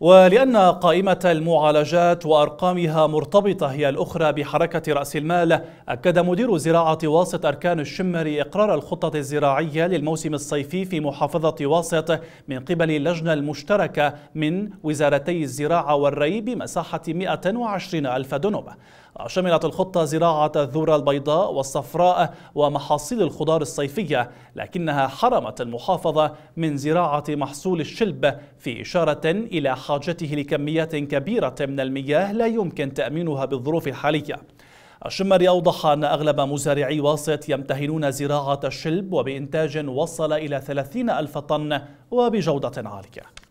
ولأن قائمة المعالجات وأرقامها مرتبطة هي الأخرى بحركة رأس المال أكد مدير زراعة واسط أركان الشمري إقرار الخطة الزراعية للموسم الصيفي في محافظة واسط من قبل اللجنة المشتركة من وزارتي الزراعة والري بمساحة 120 ألف دنم شملت الخطة زراعة الذرة البيضاء والصفراء ومحاصيل الخضار الصيفية لكنها حرمت المحافظة من زراعة محصول الشلب في إشارة إلى حاجته لكميات كبيرة من المياه لا يمكن تأمينها بالظروف الحالية الشمري أوضح أن أغلب مزارعي واسط يمتهنون زراعة الشلب وبإنتاج وصل إلى 30 ألف طن وبجودة عالية